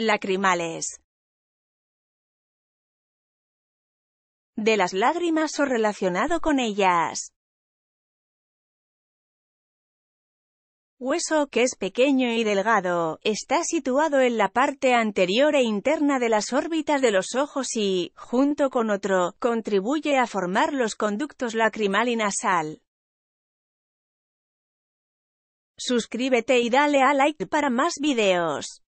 Lacrimales. De las lágrimas o relacionado con ellas. Hueso que es pequeño y delgado, está situado en la parte anterior e interna de las órbitas de los ojos y, junto con otro, contribuye a formar los conductos lacrimal y nasal. Suscríbete y dale a like para más videos.